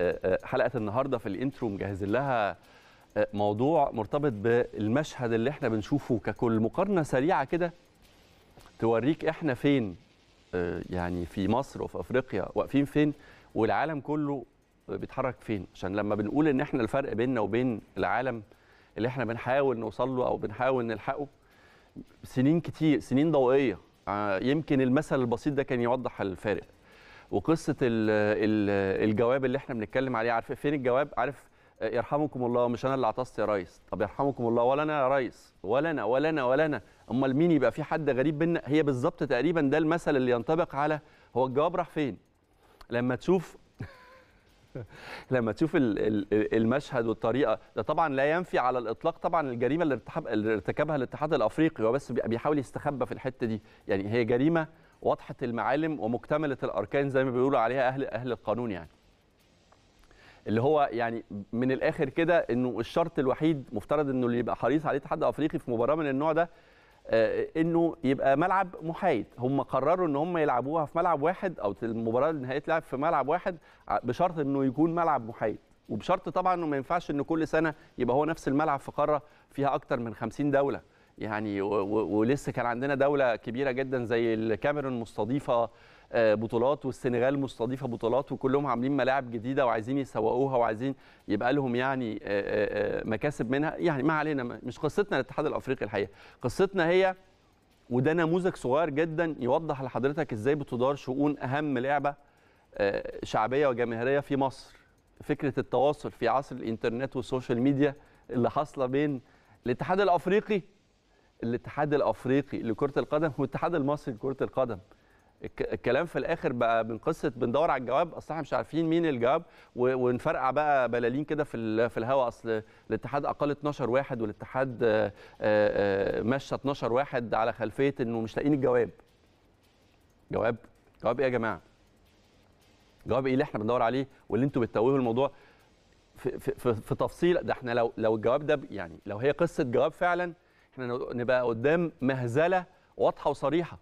آه، آه، حلقه النهارده في الانترو مجهزين لها آه، موضوع مرتبط بالمشهد اللي احنا بنشوفه ككل مقارنه سريعه كده توريك احنا فين يعني في مصر وفي افريقيا واقفين فين والعالم كله بيتحرك فين عشان لما بنقول ان احنا الفرق بيننا وبين العالم اللي احنا بنحاول نوصل له او بنحاول نلحقه سنين كتير سنين ضوئيه يمكن المثل البسيط ده كان يوضح الفارق وقصه الجواب اللي احنا بنتكلم عليه عارف فين الجواب عارف يرحمكم الله مش انا اللي عطست يا ريس طب يرحمكم الله ولا انا يا ريس ولا انا ولا انا ولا انا امال مين يبقى في حد غريب بينا هي بالظبط تقريبا ده المثل اللي ينطبق على هو الجواب راح فين لما تشوف لما تشوف المشهد والطريقه ده طبعا لا ينفي على الاطلاق طبعا الجريمه اللي ارتكبها الاتحاد الافريقي هو بس بيحاول يستخبى في الحته دي يعني هي جريمه واضحه المعالم ومكتمله الاركان زي ما بيقولوا عليها اهل اهل القانون يعني اللي هو يعني من الاخر كده انه الشرط الوحيد مفترض انه اللي يبقى حريص عليه تحدي افريقي في مباراه من النوع ده آه، انه يبقى ملعب محايد هم قرروا ان هم يلعبوها في ملعب واحد او المباراه النهائيه تلعب في ملعب واحد آه، بشرط انه يكون ملعب محايد وبشرط طبعا انه ما ينفعش ان كل سنه يبقى هو نفس الملعب في قاره فيها اكتر من 50 دوله يعني ولسه كان عندنا دوله كبيره جدا زي الكاميرون مستضيفه آه، بطولات والسنغال مستضيفه بطولات وكلهم عاملين ملاعب جديده وعايزين يسوقوها وعايزين يبقى لهم يعني آه، آه، مكاسب منها يعني ما علينا مش قصتنا الاتحاد الافريقي الحقيقه قصتنا هي وده نموذج صغير جدا يوضح لحضرتك ازاي بتدار شؤون اهم لعبه شعبيه وجماهيريه في مصر فكره التواصل في عصر الانترنت والسوشيال ميديا اللي حاصله بين الاتحاد الافريقي الاتحاد الافريقي لكره القدم والاتحاد المصري لكره القدم الكلام في الاخر بقى من قصه بندور على الجواب اصل احنا مش عارفين مين الجواب ونفرقع بقى بلالين كده في في الهواء اصل الاتحاد اقل 12 واحد والاتحاد آه، آه، آه، مشى 12 واحد على خلفيه انه مش لاقيين الجواب جواب جواب ايه يا جماعه جواب ايه اللي احنا بندور عليه واللي انتوا بتتوهوا الموضوع في, في, في, في تفصيل ده احنا لو لو الجواب ده يعني لو هي قصه جواب فعلا احنا نبقى قدام مهزله واضحه وصريحه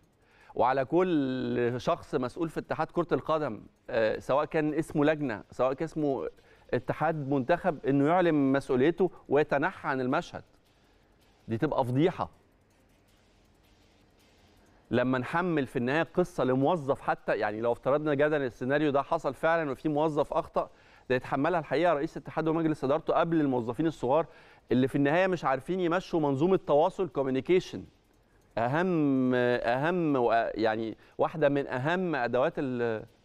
وعلى كل شخص مسؤول في اتحاد كره القدم آه، سواء كان اسمه لجنه سواء كان اسمه اتحاد منتخب انه يعلم مسؤوليته ويتنحى عن المشهد دي تبقى فضيحه لما نحمل في النهايه قصه لموظف حتى يعني لو افترضنا جدلا السيناريو ده حصل فعلا وفي موظف اخطا ده يتحملها الحقيقه رئيس اتحاد ومجلس ادارته قبل الموظفين الصغار اللي في النهايه مش عارفين يمشوا منظومه تواصل كوميونيكيشن اهم اهم يعني واحده من اهم ادوات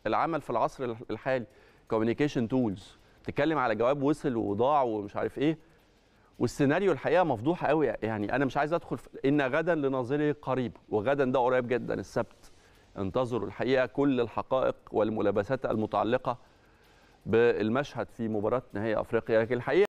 العمل في العصر الحالي كوميونيكيشن تولز تتكلم على جواب وصل وضاع ومش عارف ايه والسيناريو الحقيقه مفضوح قوي يعني انا مش عايز ادخل في ان غدا لناظري قريب وغدا ده قريب جدا السبت انتظروا الحقيقه كل الحقائق والملابسات المتعلقه بالمشهد في مباراه نهائي افريقيا لكن الحقيقه